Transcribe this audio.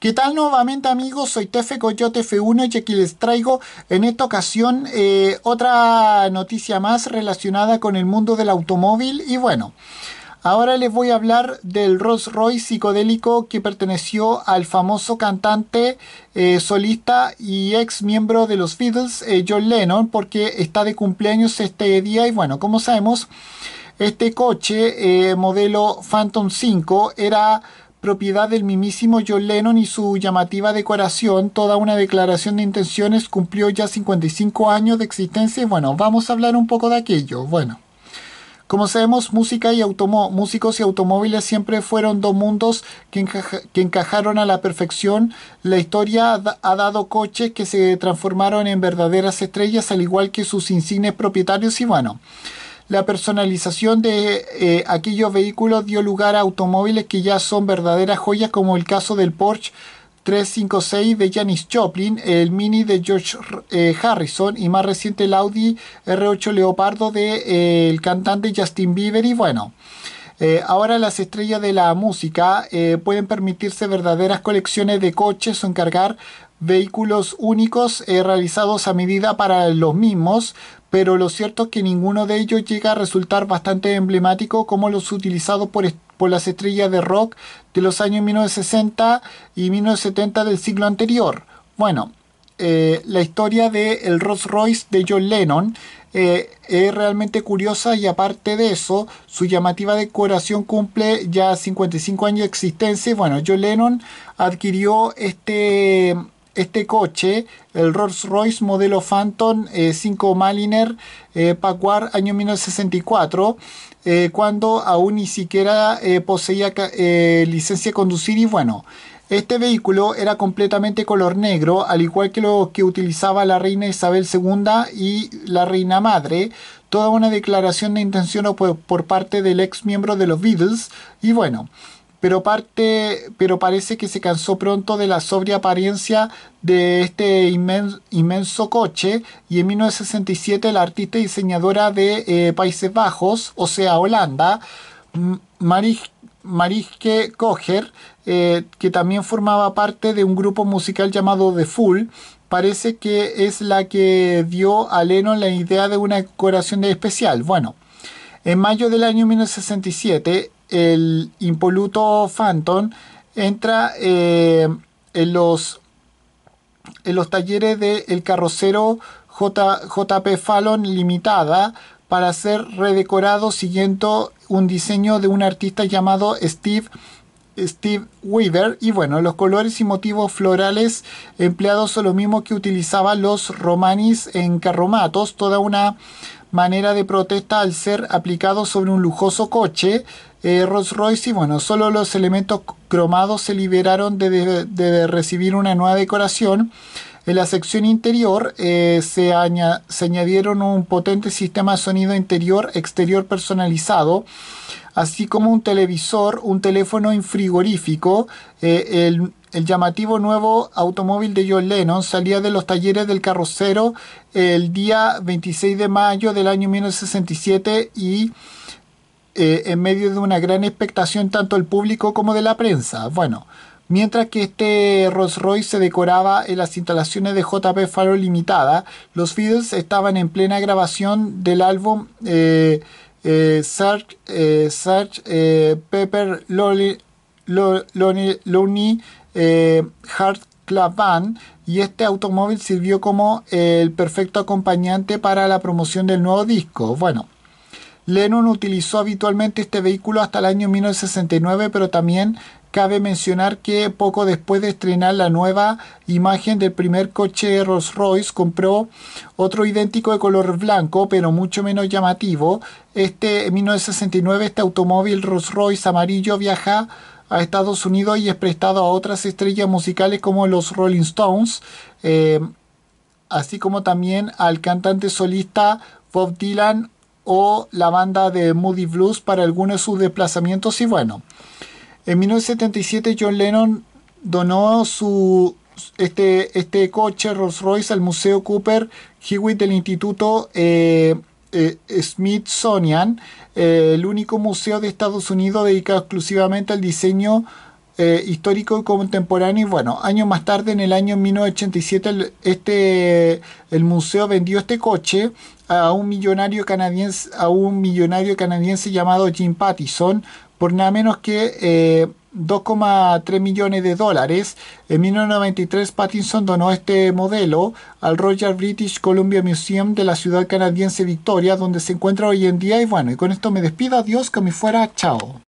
¿Qué tal nuevamente amigos? Soy Tefe Coyote F1 y aquí les traigo en esta ocasión eh, otra noticia más relacionada con el mundo del automóvil y bueno... Ahora les voy a hablar del Rolls Royce psicodélico que perteneció al famoso cantante eh, solista y ex miembro de los Beatles, eh, John Lennon, porque está de cumpleaños este día y bueno, como sabemos, este coche modelo Phantom 5 era propiedad del mimísimo John Lennon y su llamativa decoración, toda una declaración de intenciones, cumplió ya 55 años de existencia y bueno, vamos a hablar un poco de aquello. Bueno, como sabemos, música y músicos y automóviles siempre fueron dos mundos que, encajaron a la perfección. La historia ha, ha dado coches que se transformaron en verdaderas estrellas, al igual que sus insignes propietarios y bueno. La personalización de eh, aquellos vehículos dio lugar a automóviles que ya son verdaderas joyas como el caso del Porsche 356 de Janis Joplin, el Mini de George eh, Harrison y más reciente el Audi R8 Leopardo del de, eh, el cantante Justin Bieber y bueno. ahora las estrellas de la música pueden permitirse verdaderas colecciones de coches o encargar vehículos únicos realizados a medida para los mismos, pero lo cierto es que ninguno de ellos llega a resultar bastante emblemático como los utilizados por, por las estrellas de rock de los años 1960 y 1970 del siglo anterior. Bueno, eh, la historia de el Rolls Royce de John Lennon eh, es realmente curiosa y aparte de eso, su llamativa decoración cumple ya 55 años de existencia. bueno, John Lennon adquirió este este coche, el Rolls Royce modelo Phantom 5 eh, Maliner eh, pacuar año 1964, eh, cuando aún ni siquiera poseía licencia de conducir y bueno, este vehículo era completamente color negro, al igual que lo que utilizaba la reina Isabel II y la reina madre. Toda una declaración de intención por parte del ex miembro de los Beatles. Y bueno, pero, parte, pero parece que se cansó pronto de la sobria apariencia de este inmenso, coche y en 1967 la artista y diseñadora de eh, Países Bajos, o sea Holanda, Mariske Kocher, eh, que también formaba parte de un grupo musical llamado The Fool, parece que es la que dio a Lennon la idea de una decoración especial. Bueno, en mayo del año 1967, el impoluto Phantom entra eh, en, los, en los talleres del carrocero J, JP Fallon Limitada para ser redecorado siguiendo un diseño de un artista llamado Steve Steve Weaver y bueno, los colores y motivos florales empleados son lo mismo que utilizaban los romanis en carromatos, toda una manera de protesta al ser aplicado sobre un lujoso coche eh, Rolls Royce y bueno, solo los elementos cromados se liberaron de, recibir una nueva decoración. En la sección interior eh, se, se añadieron un potente sistema de sonido interior-exterior personalizado así como un televisor, un teléfono en frigorífico. Eh, el el llamativo nuevo automóvil de John Lennon salía de los talleres del carrocero el día 26 de mayo del año 1967 y eh, en medio de una gran expectación tanto del público como de la prensa. Bueno, mientras que este Rolls Royce se decoraba en las instalaciones de JP Faro Limitada, los Beatles estaban en plena grabación del álbum eh, eh, eh Pepper Lonely eh, Club y este automóvil sirvió como el perfecto acompañante para la promoción del nuevo disco. Bueno, Lennon utilizó habitualmente este vehículo hasta el año 1969, pero también cabe mencionar que poco después de estrenar la nueva imagen del primer coche Rolls Royce, compró otro idéntico de color blanco, pero mucho menos llamativo. Este 1969, este automóvil Rolls Royce amarillo viaja a Estados Unidos y es prestado a otras estrellas musicales como los Rolling Stones, eh, así como también al cantante solista Bob Dylan o la banda de Moody Blues para algunos de sus desplazamientos y bueno. En 1977 John Lennon donó su este, este coche Rolls Royce al Museo Cooper Hewitt del Instituto eh, eh, Smithsonian, eh, el único museo de Estados Unidos dedicado exclusivamente al diseño eh, histórico y contemporáneo. Y bueno, años más tarde, en el año 1987, el, este, el museo vendió este coche a un millonario canadiense, a un millonario canadiense llamado Jim Pattison por nada menos que 2,3 millones de dólares. En 1993 Pattinson donó este modelo al Royal British Columbia Museum de la ciudad canadiense Victoria, donde se encuentra hoy en día. Y bueno, y con esto me despido. Adiós, que me fuera. Chao.